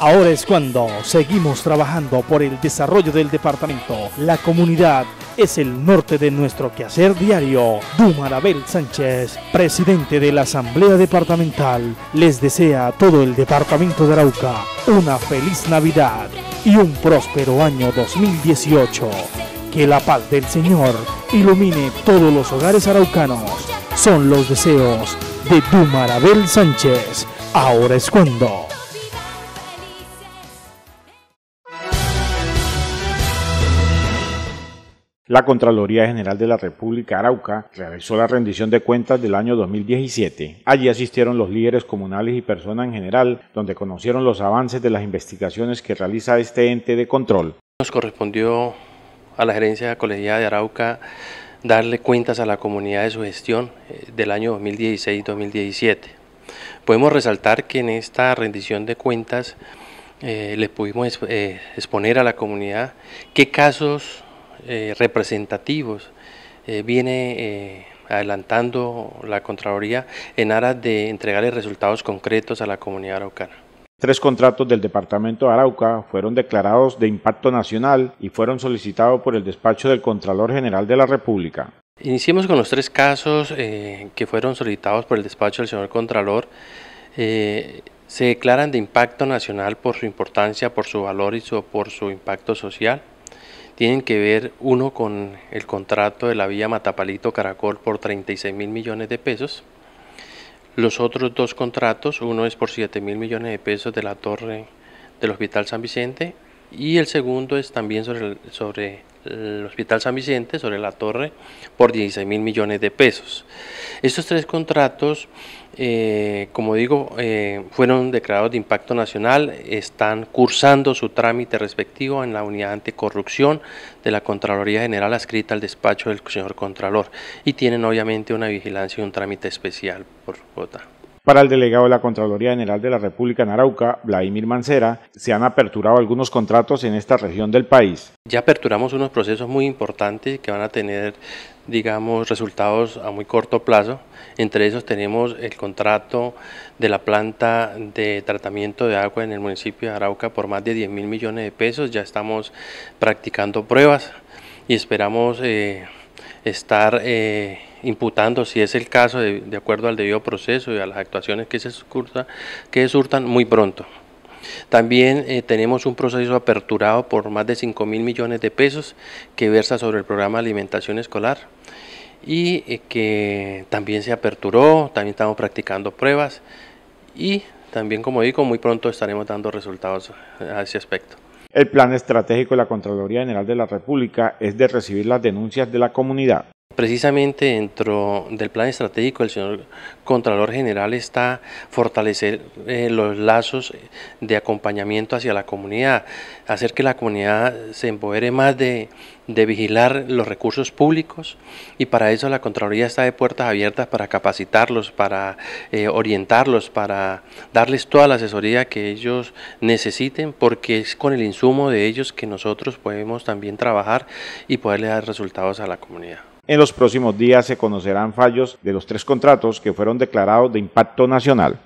Ahora es cuando seguimos trabajando por el desarrollo del departamento. La comunidad es el norte de nuestro quehacer diario. Dumarabel Sánchez, presidente de la Asamblea Departamental, les desea a todo el departamento de Arauca una feliz Navidad y un próspero año 2018. Que la paz del Señor ilumine todos los hogares araucanos. Son los deseos de Dumarabel Sánchez. Ahora es cuando. La Contraloría General de la República Arauca realizó la rendición de cuentas del año 2017. Allí asistieron los líderes comunales y personas en general, donde conocieron los avances de las investigaciones que realiza este ente de control. Nos correspondió a la gerencia de colegiada de Arauca darle cuentas a la comunidad de su gestión eh, del año 2016-2017. Podemos resaltar que en esta rendición de cuentas eh, le pudimos eh, exponer a la comunidad qué casos eh, representativos eh, viene eh, adelantando la Contraloría en aras de entregarle resultados concretos a la comunidad araucana. Tres contratos del Departamento de Arauca fueron declarados de impacto nacional y fueron solicitados por el despacho del Contralor General de la República. Iniciemos con los tres casos que fueron solicitados por el despacho del señor Contralor. se declaran de impacto nacional por su importancia, por su valor y por su impacto social tienen que ver uno con el contrato de la vía Matapalito Caracol por 36 mil millones de pesos. Los otros dos contratos, uno es por 7 mil millones de pesos de la torre del Hospital San Vicente y el segundo es también sobre el, Hospital San Vicente, sobre la torre, por 16 mil millones de pesos. Estos tres contratos, eh, como digo, eh, fueron declarados de impacto nacional, están cursando su trámite respectivo en la unidad anticorrupción de la Contraloría General adscrita al despacho del señor Contralor y tienen obviamente una vigilancia y un trámite especial por Bogotá. Para el delegado de la Contraloría General de la República en Arauca, Vladimir Mancera, se han aperturado algunos contratos en esta región del país. Ya aperturamos unos procesos muy importantes que van a tener, digamos, resultados a muy corto plazo. Entre esos tenemos el contrato de la planta de tratamiento de agua en el municipio de Arauca por más de 10 mil millones de pesos. Ya estamos practicando pruebas y esperamos... Eh, estar eh, imputando, si es el caso, de, acuerdo al debido proceso y a las actuaciones que se surtan muy pronto. También eh, tenemos un proceso aperturado por más de 5 mil millones de pesos que versa sobre el programa de alimentación escolar y eh, que también se aperturó, también estamos practicando pruebas y también, como digo, muy pronto estaremos dando resultados a ese aspecto. El plan estratégico de la Contraloría General de la República es de recibir las denuncias de la comunidad precisamente dentro del plan estratégico el señor Contralor General está fortalecer eh, los lazos de acompañamiento hacia la comunidad, hacer que la comunidad se empodere más de, vigilar los recursos públicos y para eso la Contraloría está de puertas abiertas para capacitarlos, para eh, orientarlos, para darles toda la asesoría que ellos necesiten, porque es con el insumo de ellos que nosotros podemos también trabajar y poderle dar resultados a la comunidad. En los próximos días se conocerán fallos de los tres contratos que fueron declarados de impacto nacional.